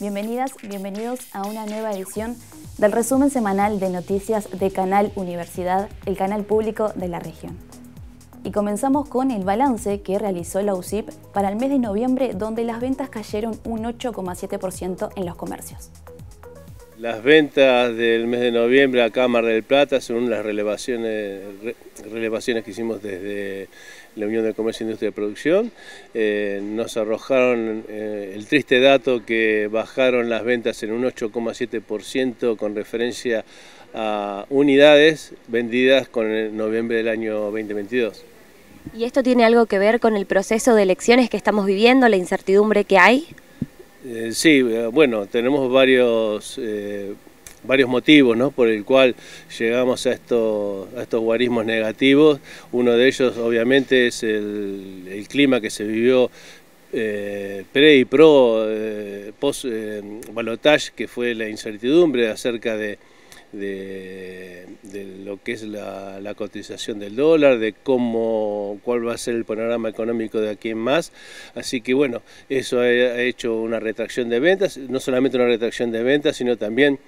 Bienvenidas, bienvenidos a una nueva edición del resumen semanal de noticias de Canal Universidad, el canal público de la región. Y comenzamos con el balance que realizó la UCIP para el mes de noviembre, donde las ventas cayeron un 8,7% en los comercios. Las ventas del mes de noviembre a Cámara del Plata, son las relevaciones que hicimos desde la Unión de Comercio, e Industria y Producción. Eh, nos arrojaron eh, el triste dato que bajaron las ventas en un 8,7% con referencia a unidades vendidas con el noviembre del año 2022. ¿Y esto tiene algo que ver con el proceso de elecciones que estamos viviendo, la incertidumbre que hay? Eh, sí, bueno, tenemos varios varios motivos por el cual llegamos a, estos, a estos guarismos negativos. Uno de ellos obviamente es el, clima que se vivió eh, pre y pro eh, post eh, balotage, que fue la incertidumbre acerca de, de, lo que es la, cotización del dólar, de cómo, cuál va a ser el panorama económico de aquí en más. Así que bueno, eso ha hecho una retracción de ventas, no solamente una retracción de ventas, sino también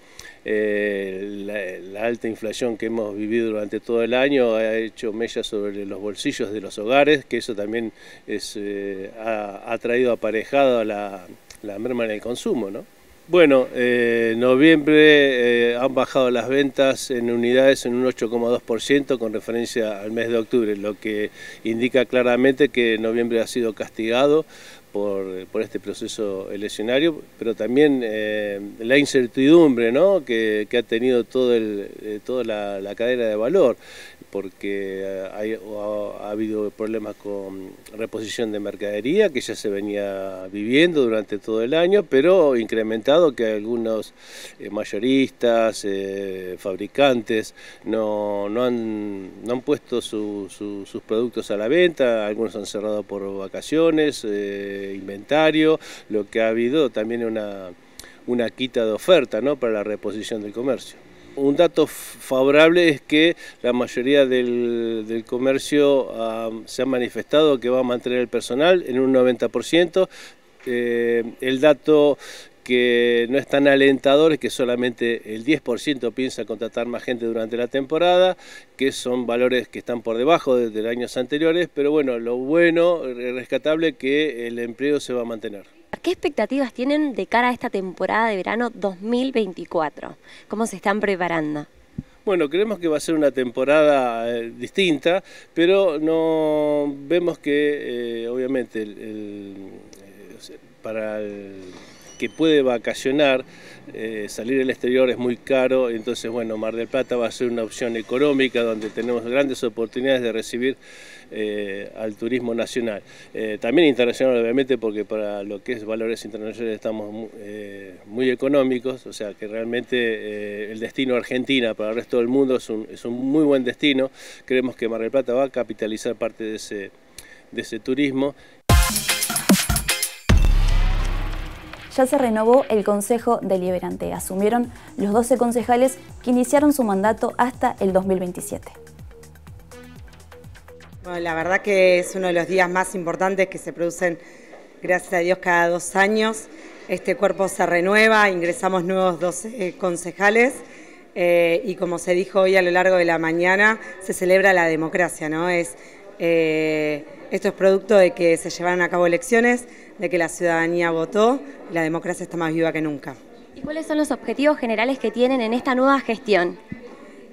eh, la, alta inflación que hemos vivido durante todo el año ha hecho mella sobre los bolsillos de los hogares, que eso también eh, ha, traído aparejado la, la merma en el consumo, ¿no? Bueno, eh, noviembre han bajado las ventas en unidades en un 8,2% con referencia al mes de octubre, lo que indica claramente que noviembre ha sido castigado por, este proceso eleccionario, pero también eh, la incertidumbre que, ha tenido todo eh, toda la, la, cadena de valor porque eh, ha, habido problemas con reposición de mercadería que ya se venía viviendo durante todo el año, pero incrementado que algunos eh, mayoristas, eh, fabricantes, no, no, han, puesto sus productos a la venta, algunos han cerrado por vacaciones, inventario, lo que ha habido también una, una quita de oferta para la reposición del comercio. Un dato favorable es que la mayoría del, comercio se ha manifestado que va a mantener el personal en un 90%. Eh, el dato que no es tan alentador, es que solamente el 10% piensa contratar más gente durante la temporada, que son valores que están por debajo desde años anteriores, pero bueno, lo bueno, rescatable, que el empleo se va a mantener. ¿Qué expectativas tienen de cara a esta temporada de verano 2024? ¿Cómo se están preparando? Bueno, creemos que va a ser una temporada eh, distinta, pero no vemos que, eh, obviamente, eh, para el que puede vacacionar, eh, salir al exterior es muy caro, entonces bueno, Mar del Plata va a ser una opción económica donde tenemos grandes oportunidades de recibir eh, al turismo nacional. Eh, también internacional obviamente porque para lo que es valores internacionales estamos muy, económicos, o sea que realmente el destino Argentina para el resto del mundo es un, muy buen destino, creemos que Mar del Plata va a capitalizar parte de ese, de ese turismo ya se renovó el Consejo Deliberante. Asumieron los 12 concejales que iniciaron su mandato hasta el 2027. la verdad que es uno de los días más importantes que se producen, gracias a Dios, cada dos años. Este cuerpo se renueva, ingresamos nuevos 12 eh, concejales. Eh, y como se dijo hoy a lo largo de la mañana, se celebra la democracia, ¿no? Eh, esto es producto de que se llevaron a cabo elecciones, de que la ciudadanía votó, y la democracia está más viva que nunca. ¿Y cuáles son los objetivos generales que tienen en esta nueva gestión?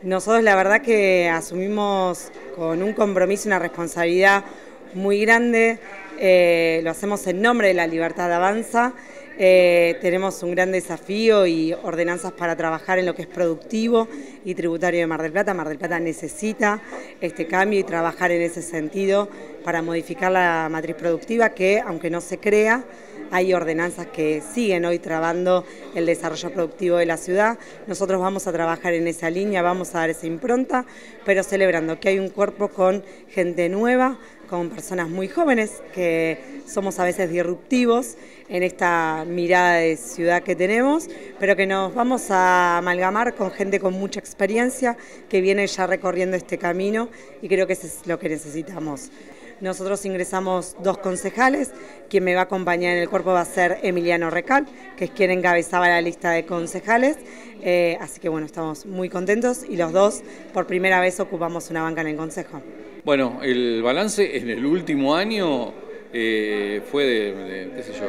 Nosotros la verdad que asumimos con un compromiso y una responsabilidad muy grande, eh, lo hacemos en nombre de la libertad de avanza. Eh, tenemos un gran desafío y ordenanzas para trabajar en lo que es productivo y tributario de Mar del Plata. Mar del Plata necesita este cambio y trabajar en ese sentido para modificar la matriz productiva que, aunque no se crea, hay ordenanzas que siguen hoy trabando el desarrollo productivo de la ciudad. Nosotros vamos a trabajar en esa línea, vamos a dar esa impronta, pero celebrando que hay un cuerpo con gente nueva, con personas muy jóvenes que somos a veces disruptivos en esta mirada de ciudad que tenemos, pero que nos vamos a amalgamar con gente con mucha experiencia que viene ya recorriendo este camino y creo que eso es lo que necesitamos. Nosotros ingresamos dos concejales, quien me va a acompañar en el cuerpo va a ser Emiliano Recal, que es quien encabezaba la lista de concejales, eh, así que bueno, estamos muy contentos y los dos por primera vez ocupamos una banca en el Consejo. Bueno, el balance en el último año eh, fue de, qué sé yo,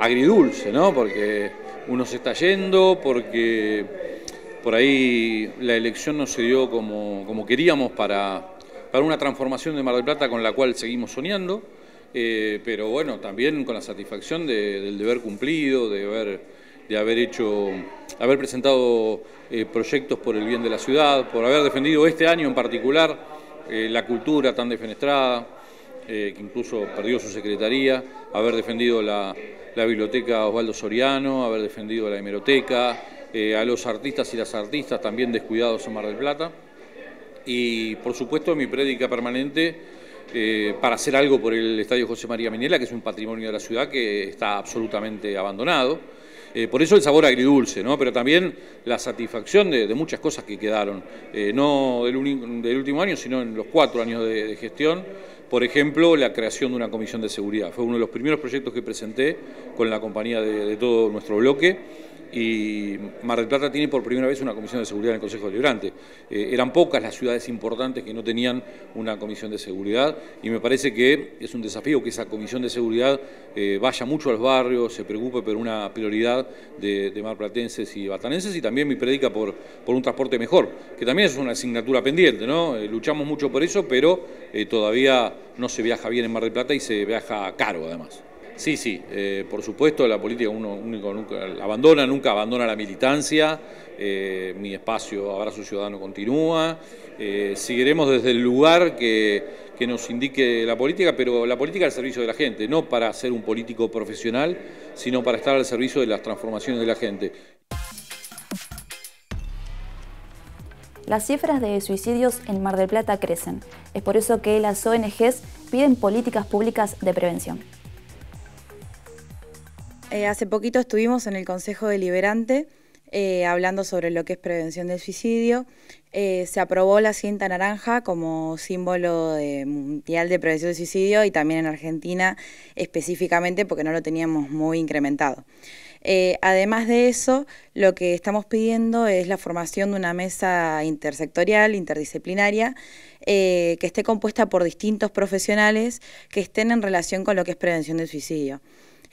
agridulce, ¿no? Porque uno se está yendo, porque por ahí la elección no se dio como, queríamos para, una transformación de Mar del Plata con la cual seguimos soñando, eh, pero bueno, también con la satisfacción de, del deber cumplido, de haber, de haber hecho, haber presentado eh, proyectos por el bien de la ciudad, por haber defendido este año en particular eh, la cultura tan defenestrada, eh, que incluso perdió su secretaría, haber defendido la, biblioteca Osvaldo Soriano, haber defendido la hemeroteca, eh, a los artistas y las artistas también descuidados en Mar del Plata. Y por supuesto mi prédica permanente para hacer algo por el Estadio José María Minela, que es un patrimonio de la ciudad que está absolutamente abandonado. Eh, por eso el sabor agridulce, ¿no? pero también la satisfacción de, muchas cosas que quedaron, eh, no del, último año, sino en los cuatro años de, gestión. Por ejemplo, la creación de una comisión de seguridad. Fue uno de los primeros proyectos que presenté con la compañía de todo nuestro bloque y Mar del Plata tiene por primera vez una comisión de seguridad en el Consejo Deliberante. Eh, eran pocas las ciudades importantes que no tenían una comisión de seguridad y me parece que es un desafío que esa comisión de seguridad eh, vaya mucho a los barrios, se preocupe por una prioridad de, de marplatenses y batanenses y también mi predica por, un transporte mejor, que también es una asignatura pendiente, ¿no? Eh, luchamos mucho por eso, pero todavía no se viaja bien en Mar del Plata y se viaja caro además. Sí, sí, eh, por supuesto la política uno nunca abandona, nunca abandona la militancia, eh, mi espacio Abrazo Ciudadano continúa, eh, seguiremos desde el lugar que, que, nos indique la política, pero la política al servicio de la gente, no para ser un político profesional, sino para estar al servicio de las transformaciones de la gente. Las cifras de suicidios en Mar del Plata crecen. Es por eso que las ONGs piden políticas públicas de prevención. Eh, hace poquito estuvimos en el Consejo Deliberante eh, hablando sobre lo que es prevención del suicidio. Eh, se aprobó la cinta naranja como símbolo mundial de prevención del suicidio y también en Argentina específicamente porque no lo teníamos muy incrementado. además de eso, lo que estamos pidiendo es la formación de una mesa intersectorial, interdisciplinaria, que esté compuesta por distintos profesionales que estén en relación con lo que es prevención del suicidio.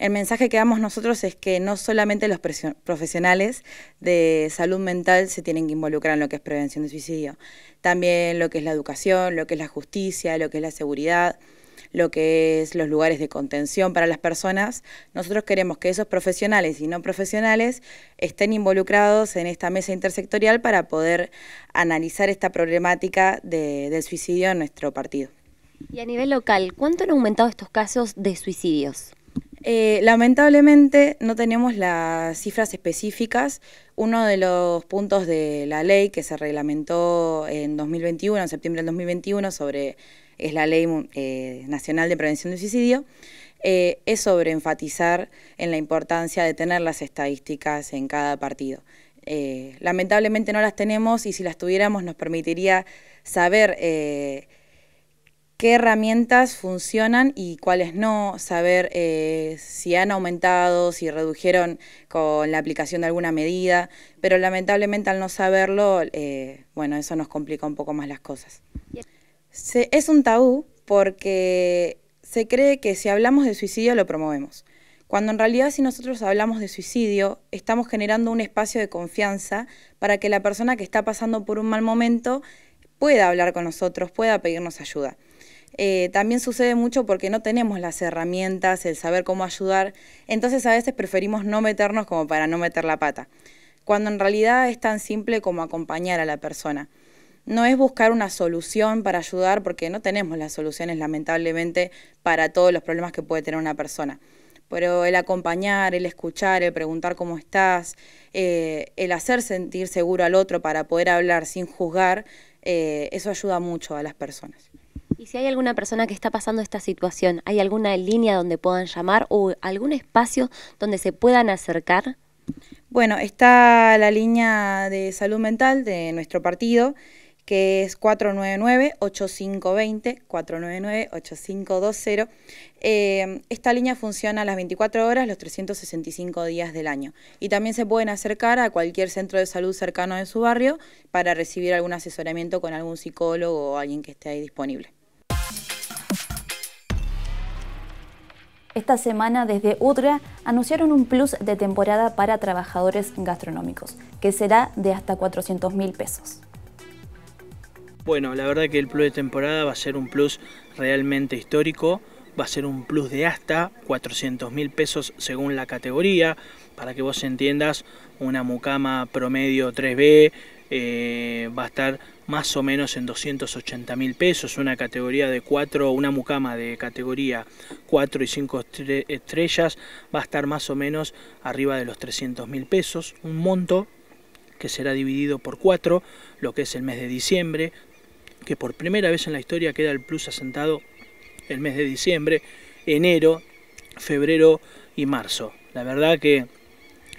El mensaje que damos nosotros es que no solamente los profesionales de salud mental se tienen que involucrar en lo que es prevención de suicidio, también lo que es la educación, lo que es la justicia, lo que es la seguridad lo que es los lugares de contención para las personas. Nosotros queremos que esos profesionales y no profesionales estén involucrados en esta mesa intersectorial para poder analizar esta problemática de, del suicidio en nuestro partido. Y a nivel local, ¿cuánto han aumentado estos casos de suicidios? Eh, lamentablemente no tenemos las cifras específicas. Uno de los puntos de la ley que se reglamentó en 2021, en septiembre del 2021, sobre es la Ley eh, Nacional de Prevención del Suicidio, eh, es sobre enfatizar en la importancia de tener las estadísticas en cada partido. lamentablemente no las tenemos y si las tuviéramos nos permitiría saber qué herramientas funcionan y cuáles no, saber eh, si han aumentado, si redujeron con la aplicación de alguna medida, pero lamentablemente al no saberlo, eh, bueno, eso nos complica un poco más las cosas. es un tabú porque se cree que si hablamos de suicidio lo promovemos, cuando en realidad si nosotros hablamos de suicidio, estamos generando un espacio de confianza para que la persona que está pasando por un mal momento pueda hablar con nosotros, pueda pedirnos ayuda. Eh, también sucede mucho porque no tenemos las herramientas, el saber cómo ayudar, entonces a veces preferimos no meternos como para no meter la pata, cuando en realidad es tan simple como acompañar a la persona. No es buscar una solución para ayudar porque no tenemos las soluciones lamentablemente para todos los problemas que puede tener una persona pero el acompañar, el escuchar, el preguntar cómo estás, eh, el hacer sentir seguro al otro para poder hablar sin juzgar, eh, eso ayuda mucho a las personas. Y si hay alguna persona que está pasando esta situación, ¿hay alguna línea donde puedan llamar o algún espacio donde se puedan acercar? Bueno, está la línea de salud mental de nuestro partido, que es 499-8520, 499-8520. Eh, esta línea funciona las 24 horas, los 365 días del año. Y también se pueden acercar a cualquier centro de salud cercano de su barrio para recibir algún asesoramiento con algún psicólogo o alguien que esté ahí disponible. Esta semana desde Utrea anunciaron un plus de temporada para trabajadores gastronómicos, que será de hasta 400 mil pesos. Bueno, la verdad que el plus de temporada va a ser un plus realmente histórico, va a ser un plus de hasta 400 mil pesos según la categoría, para que vos entiendas, una mucama promedio 3B eh, va a estar más o menos en 280 mil pesos, una categoría de 4, una mucama de categoría 4 y 5 estrellas va a estar más o menos arriba de los 300 mil pesos, un monto que será dividido por 4, lo que es el mes de diciembre, que por primera vez en la historia queda el plus asentado el mes de diciembre, enero, febrero y marzo. La verdad que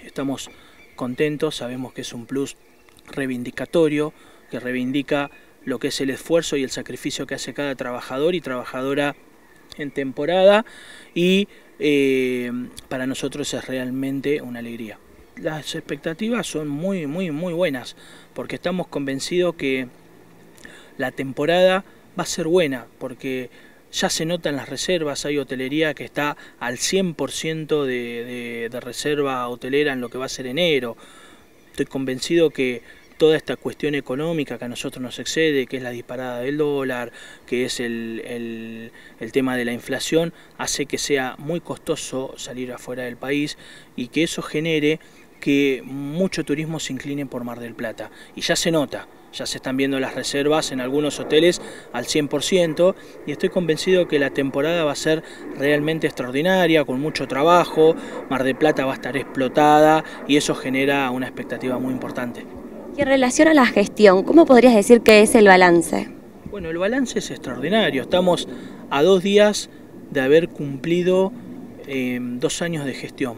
estamos contentos, sabemos que es un plus reivindicatorio, que reivindica lo que es el esfuerzo y el sacrificio que hace cada trabajador y trabajadora en temporada y eh, para nosotros es realmente una alegría. Las expectativas son muy, muy, muy buenas porque estamos convencidos que la temporada va a ser buena porque ya se notan las reservas, hay hotelería que está al 100% de, de reserva hotelera en lo que va a ser enero. Estoy convencido que toda esta cuestión económica que a nosotros nos excede, que es la disparada del dólar, que es el, tema de la inflación, hace que sea muy costoso salir afuera del país y que eso genere que mucho turismo se incline por Mar del Plata. Y ya se nota, ya se están viendo las reservas en algunos hoteles al 100% y estoy convencido que la temporada va a ser realmente extraordinaria, con mucho trabajo, Mar del Plata va a estar explotada y eso genera una expectativa muy importante. Y en relación a la gestión, ¿cómo podrías decir que es el balance? Bueno, el balance es extraordinario. Estamos a dos días de haber cumplido em, dos años de gestión.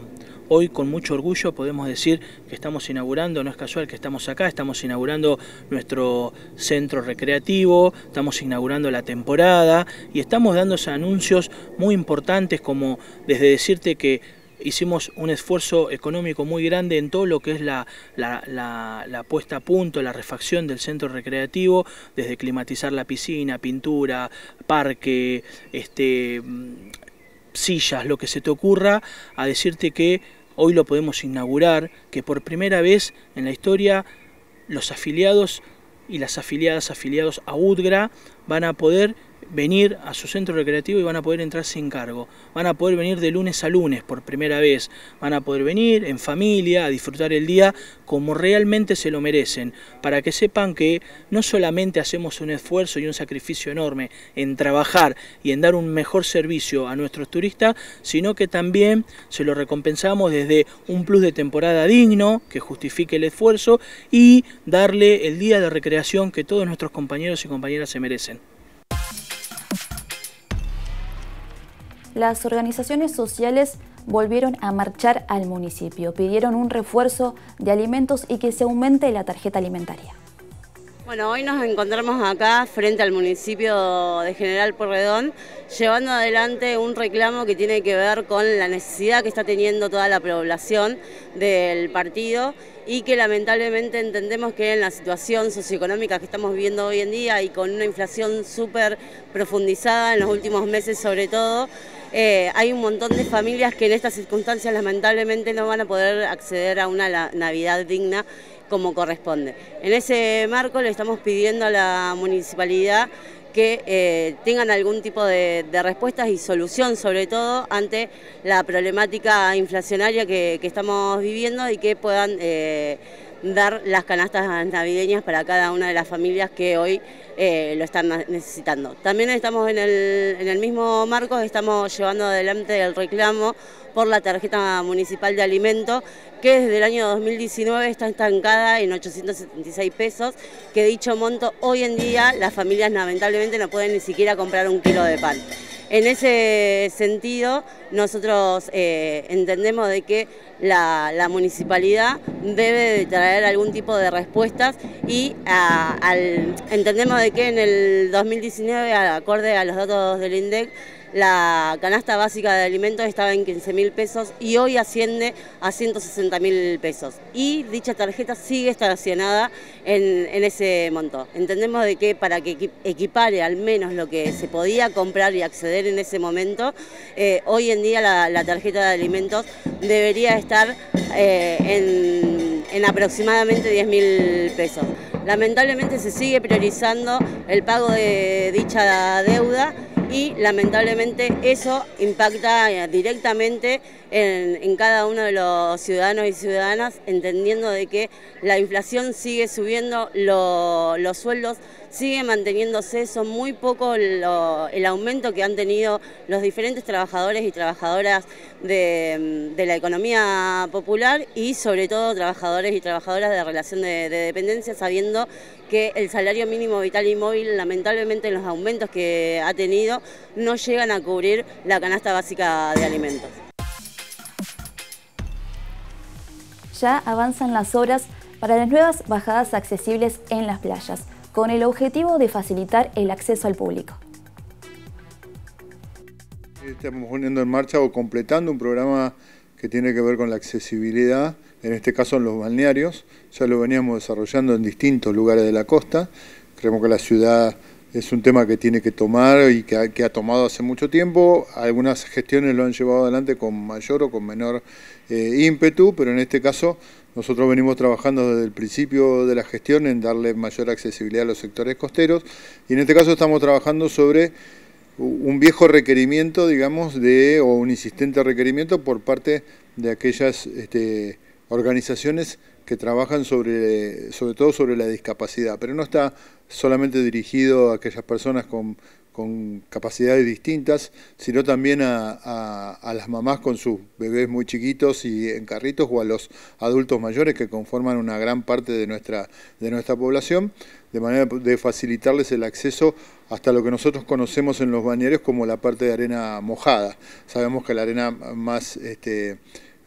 Hoy con mucho orgullo podemos decir que estamos inaugurando, no es casual que estamos acá, estamos inaugurando nuestro centro recreativo, estamos inaugurando la temporada y estamos dando anuncios muy importantes como desde decirte que hicimos un esfuerzo económico muy grande en todo lo que es la, la, puesta a punto, la refacción del centro recreativo, desde climatizar la piscina, pintura, parque, este, mm, sillas, lo que se te ocurra, a decirte que hoy lo podemos inaugurar, que por primera vez en la historia los afiliados y las afiliadas afiliados a UDGRA van a poder venir a su centro recreativo y van a poder entrar sin cargo. Van a poder venir de lunes a lunes por primera vez. Van a poder venir en familia a disfrutar el día como realmente se lo merecen. Para que sepan que no solamente hacemos un esfuerzo y un sacrificio enorme en trabajar y en dar un mejor servicio a nuestros turistas, sino que también se lo recompensamos desde un plus de temporada digno que justifique el esfuerzo y darle el día de recreación que todos nuestros compañeros y compañeras se merecen. las organizaciones sociales volvieron a marchar al municipio. Pidieron un refuerzo de alimentos y que se aumente la tarjeta alimentaria. Bueno, hoy nos encontramos acá frente al municipio de General Porredón, llevando adelante un reclamo que tiene que ver con la necesidad que está teniendo toda la población del partido y que lamentablemente entendemos que en la situación socioeconómica que estamos viviendo hoy en día y con una inflación súper profundizada en los últimos meses sobre todo, eh, hay un montón de familias que en estas circunstancias lamentablemente no van a poder acceder a una Navidad digna como corresponde. En ese marco le estamos pidiendo a la municipalidad que eh, tengan algún tipo de, respuestas y solución sobre todo ante la problemática inflacionaria que, estamos viviendo y que puedan eh, dar las canastas navideñas para cada una de las familias que hoy eh, lo están necesitando. También estamos en el, en el mismo marco, estamos llevando adelante el reclamo por la tarjeta municipal de alimento que desde el año 2019 está estancada en 876 pesos, que dicho monto hoy en día las familias lamentablemente no pueden ni siquiera comprar un kilo de pan. En ese sentido, nosotros eh, entendemos de que la, municipalidad debe de traer algún tipo de respuestas y entendemos de que en el 2019, acorde a los datos del INDEC, la canasta básica de alimentos estaba en 15 mil pesos y hoy asciende a 160 mil pesos. Y dicha tarjeta sigue estacionada en, ese monto. Entendemos de que para que equipare al menos lo que se podía comprar y acceder en ese momento, eh, hoy en día la, tarjeta de alimentos debería estar eh, en, en aproximadamente 10 mil pesos. Lamentablemente se sigue priorizando el pago de dicha deuda y lamentablemente eso impacta eh, directamente en, cada uno de los ciudadanos y ciudadanas, entendiendo de que la inflación sigue subiendo, los sueldos siguen manteniéndose, son muy poco el aumento que han tenido los diferentes trabajadores y trabajadoras de, la economía popular y sobre todo trabajadores y trabajadoras de relación de, de dependencia, sabiendo que el salario mínimo vital y móvil, lamentablemente los aumentos que ha tenido, no llegan a cubrir la canasta básica de alimentos. Ya avanzan las horas para las nuevas bajadas accesibles en las playas, con el objetivo de facilitar el acceso al público. Estamos poniendo en marcha o completando un programa que tiene que ver con la accesibilidad en este caso en los balnearios, ya lo veníamos desarrollando en distintos lugares de la costa, creemos que la ciudad es un tema que tiene que tomar y que ha, tomado hace mucho tiempo. Algunas gestiones lo han llevado adelante con mayor o con menor eh, ímpetu, pero en este caso nosotros venimos trabajando desde el principio de la gestión en darle mayor accesibilidad a los sectores costeros y en este caso estamos trabajando sobre un viejo requerimiento, digamos, de, o un insistente requerimiento por parte de aquellas este, organizaciones que trabajan sobre, sobre todo sobre la discapacidad, pero no está solamente dirigido a aquellas personas con, capacidades distintas, sino también a, las mamás con sus bebés muy chiquitos y en carritos o a los adultos mayores que conforman una gran parte de nuestra, de nuestra población, de manera de facilitarles el acceso hasta lo que nosotros conocemos en los bañeros como la parte de arena mojada. Sabemos que la arena más... Este,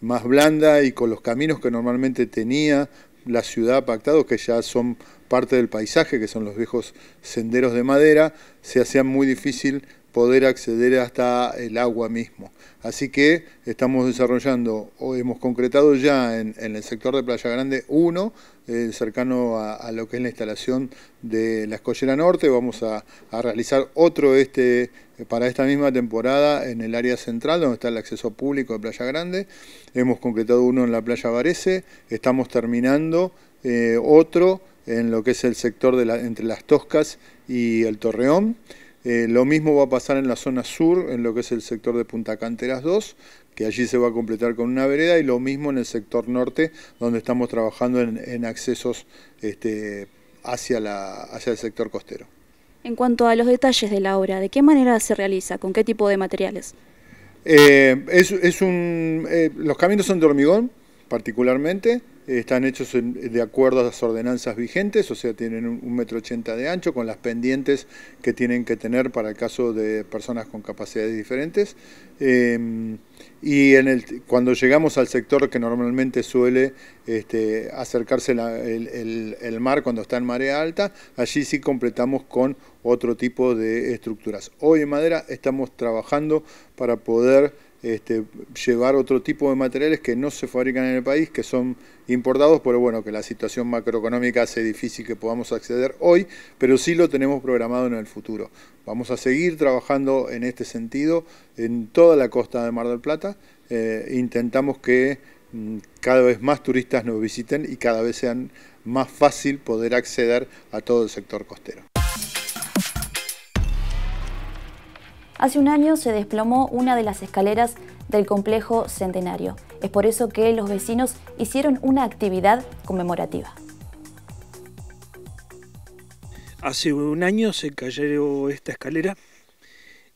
más blanda y con los caminos que normalmente tenía la ciudad pactado, que ya son parte del paisaje, que son los viejos senderos de madera, se hacía muy difícil poder acceder hasta el agua mismo. Así que estamos desarrollando, o hemos concretado ya en, el sector de Playa Grande uno, eh, cercano a, lo que es la instalación de la Escollera Norte, vamos a, realizar otro este para esta misma temporada en el área central donde está el acceso público de Playa Grande. Hemos concretado uno en la Playa Varese, estamos terminando eh, otro en lo que es el sector de entre las Toscas y el Torreón. Eh, lo mismo va a pasar en la zona sur, en lo que es el sector de Punta Canteras 2, que allí se va a completar con una vereda, y lo mismo en el sector norte, donde estamos trabajando en, accesos este, hacia, el sector costero. En cuanto a los detalles de la obra, ¿de qué manera se realiza? ¿Con qué tipo de materiales? Eh, eh, los caminos son de hormigón, particularmente, están hechos de acuerdo a las ordenanzas vigentes, o sea, tienen un metro ochenta de ancho con las pendientes que tienen que tener para el caso de personas con capacidades diferentes. Em, y cuando llegamos al sector que normalmente suele este, acercarse el, mar cuando está en marea alta, allí sí completamos con otro tipo de estructuras. Hoy en Madera estamos trabajando para poder este, llevar otro tipo de materiales que no se fabrican en el país, que son importados, pero bueno, que la situación macroeconómica hace difícil que podamos acceder hoy, pero sí lo tenemos programado en el futuro. Vamos a seguir trabajando en este sentido en toda la costa de Mar del Plata. Eh, intentamos que mm, cada vez más turistas nos visiten y cada vez sean más fácil poder acceder a todo el sector costero. Hace un año se desplomó una de las escaleras del complejo centenario. Es por eso que los vecinos hicieron una actividad conmemorativa. Hace un año se cayó esta escalera.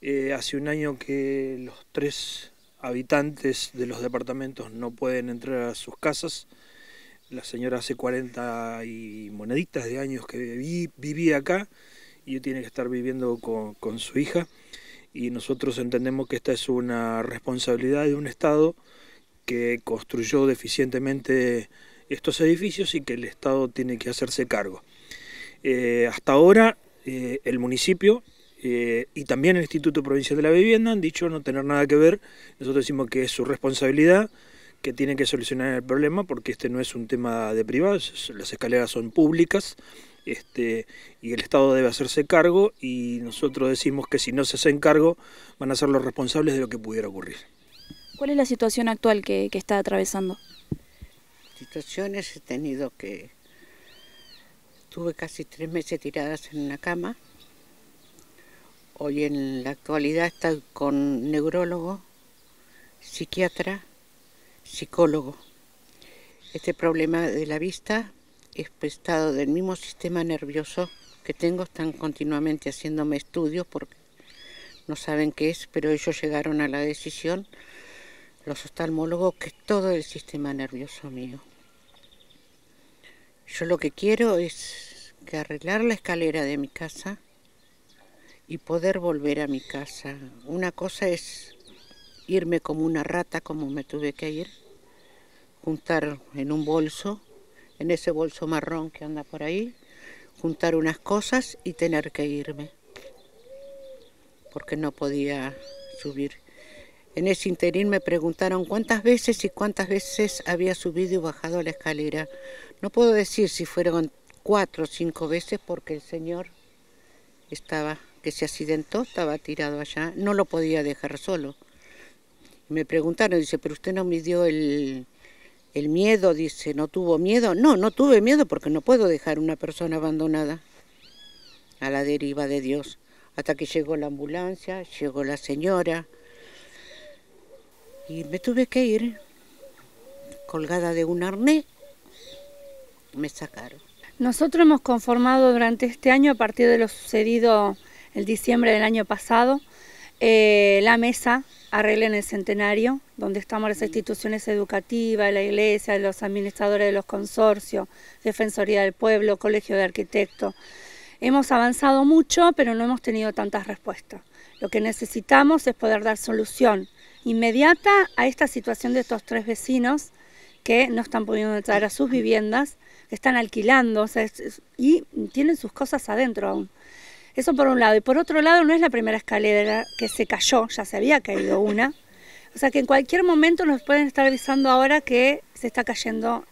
Eh, hace un año que los tres habitantes de los departamentos no pueden entrar a sus casas. La señora hace 40 y moneditas de años que vivía acá y tiene que estar viviendo con su hija y nosotros entendemos que esta es una responsabilidad de un Estado que construyó deficientemente estos edificios y que el Estado tiene que hacerse cargo. Eh, hasta ahora eh, el municipio eh, y también el Instituto Provincial de la Vivienda han dicho no tener nada que ver, nosotros decimos que es su responsabilidad, que tiene que solucionar el problema porque este no es un tema de privados, las escaleras son públicas, este, y el Estado debe hacerse cargo y nosotros decimos que si no se hace cargo van a ser los responsables de lo que pudiera ocurrir. ¿Cuál es la situación actual que, está atravesando? Situaciones he tenido que... tuve casi tres meses tiradas en una cama. Hoy en la actualidad está con neurólogo, psiquiatra, psicólogo. Este problema de la vista es estado del mismo sistema nervioso que tengo, están continuamente haciéndome estudios porque no saben qué es, pero ellos llegaron a la decisión, los oftalmólogos, que es todo el sistema nervioso mío. Yo lo que quiero es que arreglar la escalera de mi casa y poder volver a mi casa. Una cosa es irme como una rata, como me tuve que ir, juntar en un bolso en ese bolso marrón que anda por ahí, juntar unas cosas y tener que irme, porque no podía subir. En ese interín me preguntaron cuántas veces y cuántas veces había subido y bajado la escalera. No puedo decir si fueron cuatro o cinco veces porque el señor estaba, que se accidentó, estaba tirado allá, no lo podía dejar solo. Me preguntaron, dice, pero usted no me dio el, el miedo, dice, ¿no tuvo miedo? No, no tuve miedo porque no puedo dejar una persona abandonada a la deriva de Dios. Hasta que llegó la ambulancia, llegó la señora y me tuve que ir colgada de un arnés. Me sacaron. Nosotros hemos conformado durante este año, a partir de lo sucedido el diciembre del año pasado, eh, la mesa en el Centenario, donde estamos las instituciones educativas, la iglesia, los administradores de los consorcios, Defensoría del Pueblo, Colegio de Arquitectos. Hemos avanzado mucho, pero no hemos tenido tantas respuestas. Lo que necesitamos es poder dar solución inmediata a esta situación de estos tres vecinos que no están pudiendo entrar a sus viviendas, que están alquilando y tienen sus cosas adentro aún. Eso por un lado. Y por otro lado, no es la primera escalera que se cayó, ya se había caído una. O sea que en cualquier momento nos pueden estar avisando ahora que se está cayendo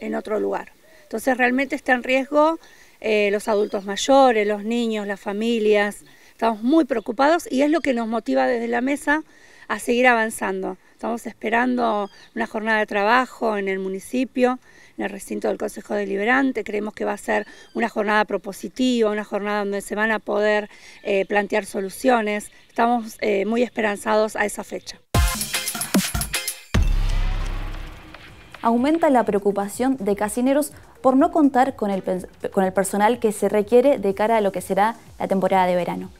en otro lugar. Entonces realmente está en riesgo eh, los adultos mayores, los niños, las familias. Estamos muy preocupados y es lo que nos motiva desde la mesa a seguir avanzando. Estamos esperando una jornada de trabajo en el municipio en el recinto del Consejo Deliberante. Creemos que va a ser una jornada propositiva, una jornada donde se van a poder eh, plantear soluciones. Estamos eh, muy esperanzados a esa fecha. aumenta la preocupación de casineros por no contar con el, personal que se requiere de cara a lo que será la temporada de verano.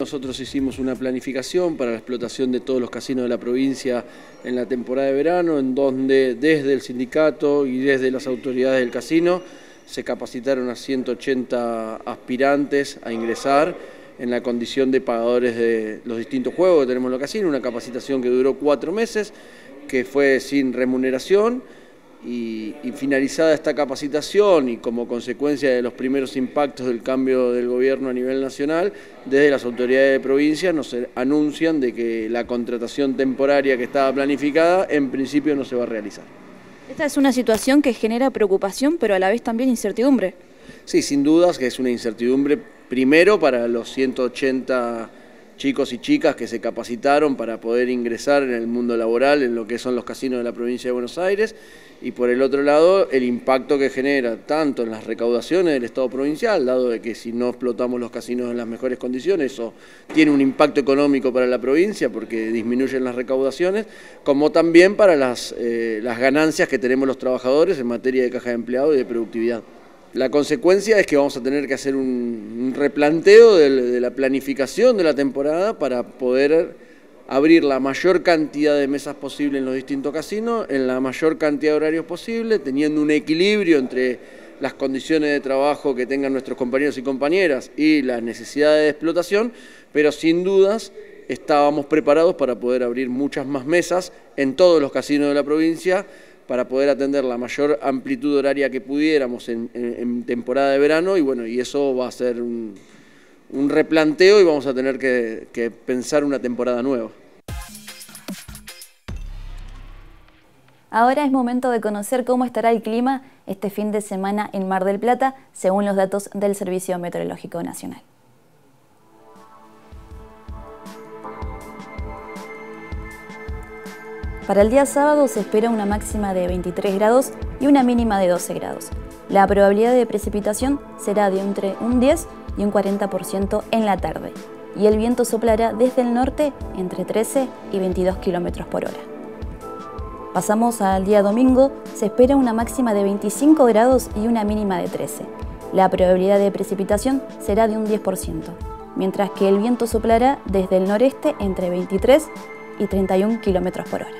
Nosotros hicimos una planificación para la explotación de todos los casinos de la provincia en la temporada de verano, en donde desde el sindicato y desde las autoridades del casino se capacitaron a 180 aspirantes a ingresar en la condición de pagadores de los distintos juegos que tenemos en los casinos, una capacitación que duró cuatro meses, que fue sin remuneración y, finalizada esta capacitación y como consecuencia de los primeros impactos del cambio del gobierno a nivel nacional, desde las autoridades de provincia nos anuncian de que la contratación temporaria que estaba planificada en principio no se va a realizar. Esta es una situación que genera preocupación, pero a la vez también incertidumbre. Sí, sin dudas que es una incertidumbre primero para los 180 chicos y chicas que se capacitaron para poder ingresar en el mundo laboral, en lo que son los casinos de la provincia de Buenos Aires, y por el otro lado el impacto que genera tanto en las recaudaciones del Estado provincial, dado de que si no explotamos los casinos en las mejores condiciones, eso tiene un impacto económico para la provincia porque disminuyen las recaudaciones, como también para las, eh, ganancias que tenemos los trabajadores en materia de caja de empleado y de productividad. La consecuencia es que vamos a tener que hacer un, replanteo de la planificación de la temporada para poder abrir la mayor cantidad de mesas posible en los distintos casinos, en la mayor cantidad de horarios posible, teniendo un equilibrio entre las condiciones de trabajo que tengan nuestros compañeros y compañeras y las necesidades de explotación, pero sin dudas estábamos preparados para poder abrir muchas más mesas en todos los casinos de la provincia para poder atender la mayor amplitud horaria que pudiéramos en, temporada de verano y bueno, y eso va a ser un, un replanteo y vamos a tener que, pensar una temporada nueva. Ahora es momento de conocer cómo estará el clima este fin de semana en Mar del Plata, según los datos del Servicio Meteorológico Nacional. Para el día sábado se espera una máxima de 23 grados y una mínima de 12 grados. La probabilidad de precipitación será de entre un 10 y y un 40% en la tarde, y el viento soplará desde el norte entre 13 y 22 km por hora. Pasamos al día domingo, se espera una máxima de 25 grados y una mínima de 13. La probabilidad de precipitación será de un 10%, mientras que el viento soplará desde el noreste entre 23 y 31 km por hora.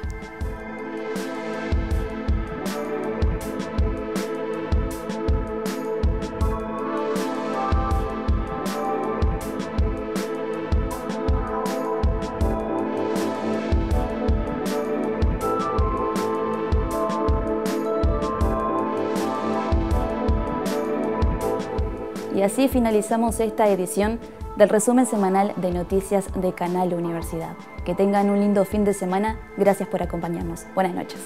Y así finalizamos esta edición del resumen semanal de noticias de Canal Universidad. Que tengan un lindo fin de semana. Gracias por acompañarnos. Buenas noches.